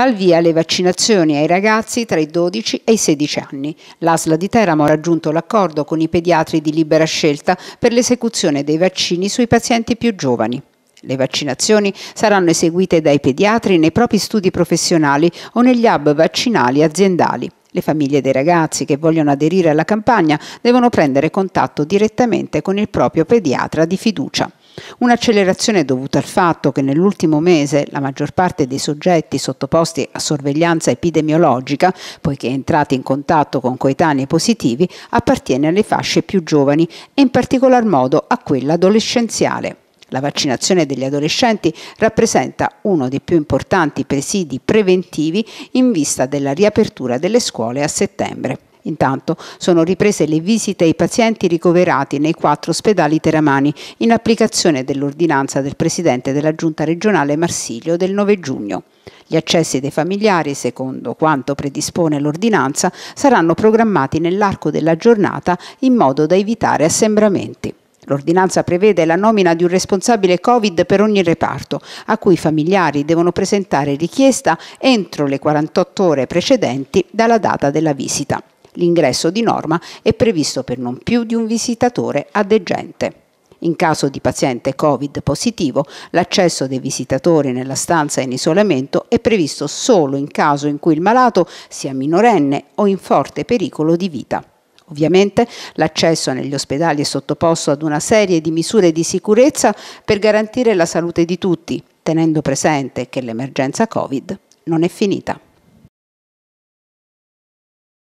al via le vaccinazioni ai ragazzi tra i 12 e i 16 anni. L'ASLA di Teramo ha raggiunto l'accordo con i pediatri di libera scelta per l'esecuzione dei vaccini sui pazienti più giovani. Le vaccinazioni saranno eseguite dai pediatri nei propri studi professionali o negli hub vaccinali aziendali. Le famiglie dei ragazzi che vogliono aderire alla campagna devono prendere contatto direttamente con il proprio pediatra di fiducia. Un'accelerazione dovuta al fatto che nell'ultimo mese la maggior parte dei soggetti sottoposti a sorveglianza epidemiologica, poiché entrati in contatto con coetanei positivi, appartiene alle fasce più giovani e in particolar modo a quella adolescenziale. La vaccinazione degli adolescenti rappresenta uno dei più importanti presidi preventivi in vista della riapertura delle scuole a settembre. Intanto sono riprese le visite ai pazienti ricoverati nei quattro ospedali teramani in applicazione dell'ordinanza del Presidente della Giunta regionale Marsilio del 9 giugno. Gli accessi dei familiari, secondo quanto predispone l'ordinanza, saranno programmati nell'arco della giornata in modo da evitare assembramenti. L'ordinanza prevede la nomina di un responsabile Covid per ogni reparto, a cui i familiari devono presentare richiesta entro le 48 ore precedenti dalla data della visita. L'ingresso di norma è previsto per non più di un visitatore a adeggente. In caso di paziente Covid positivo, l'accesso dei visitatori nella stanza in isolamento è previsto solo in caso in cui il malato sia minorenne o in forte pericolo di vita. Ovviamente l'accesso negli ospedali è sottoposto ad una serie di misure di sicurezza per garantire la salute di tutti, tenendo presente che l'emergenza Covid non è finita.